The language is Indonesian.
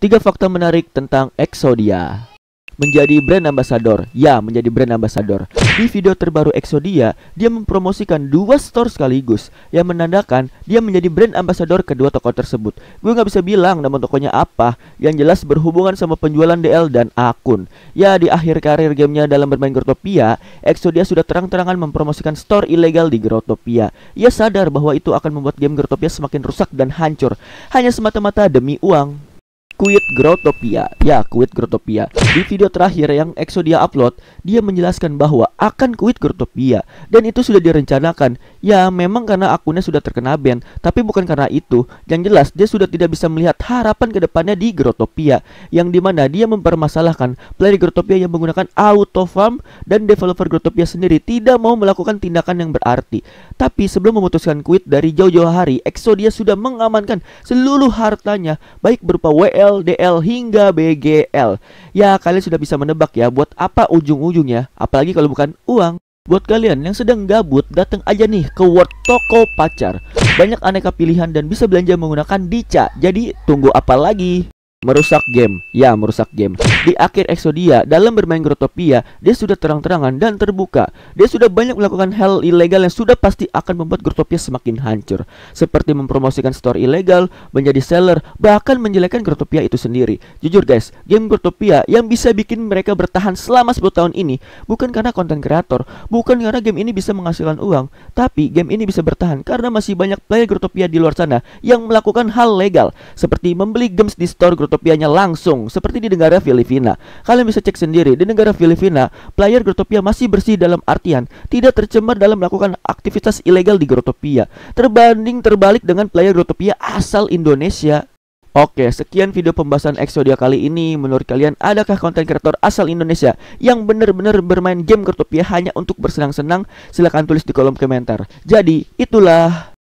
Tiga fakta menarik tentang Exodia Menjadi brand ambassador Ya, menjadi brand ambassador Di video terbaru Exodia, dia mempromosikan dua store sekaligus Yang menandakan dia menjadi brand ambassador kedua toko tersebut Gue gak bisa bilang nama tokonya apa Yang jelas berhubungan sama penjualan DL dan akun Ya, di akhir karir gamenya dalam bermain Grotopia Exodia sudah terang-terangan mempromosikan store ilegal di Grotopia Ia sadar bahwa itu akan membuat game Grotopia semakin rusak dan hancur Hanya semata-mata demi uang Kuit Grotopia Ya, Kuit Grotopia Di video terakhir yang Exodia upload, dia menjelaskan bahwa akan Kuit Grotopia dan itu sudah direncanakan. Ya, memang karena akunnya sudah terkena ban, tapi bukan karena itu. Yang jelas dia sudah tidak bisa melihat harapan kedepannya di Grotopia yang dimana dia mempermasalahkan player Grotopia yang menggunakan auto farm dan developer Grotopia sendiri tidak mau melakukan tindakan yang berarti. Tapi sebelum memutuskan kuit dari jauh-jauh hari, Exodia sudah mengamankan seluruh hartanya baik berupa WL DL, DL hingga BGL. Ya, kalian sudah bisa menebak ya buat apa ujung-ujungnya, apalagi kalau bukan uang. Buat kalian yang sedang gabut, datang aja nih ke World Toko Pacar. Banyak aneka pilihan dan bisa belanja menggunakan Dica. Jadi, tunggu apa lagi? Merusak game, ya merusak game Di akhir Exodia, dalam bermain Grotopia Dia sudah terang-terangan dan terbuka Dia sudah banyak melakukan hal ilegal yang sudah pasti akan membuat Grotopia semakin hancur Seperti mempromosikan store ilegal, menjadi seller Bahkan menjelekan Grotopia itu sendiri Jujur guys, game Grotopia yang bisa bikin mereka bertahan selama 10 tahun ini Bukan karena konten kreator Bukan karena game ini bisa menghasilkan uang Tapi game ini bisa bertahan karena masih banyak player Grotopia di luar sana Yang melakukan hal legal Seperti membeli games di store Grotopia Grotopianya langsung seperti di negara Filipina. Kalian bisa cek sendiri di negara Filipina, player Grotopia masih bersih dalam artian tidak tercemar dalam melakukan aktivitas ilegal di Grotopia. Terbanding terbalik dengan player Grotopia asal Indonesia. Oke, sekian video pembahasan Exodia kali ini. Menurut kalian, adakah konten kreator asal Indonesia yang benar-benar bermain game Grotopia hanya untuk bersenang-senang? Silahkan tulis di kolom komentar. Jadi, itulah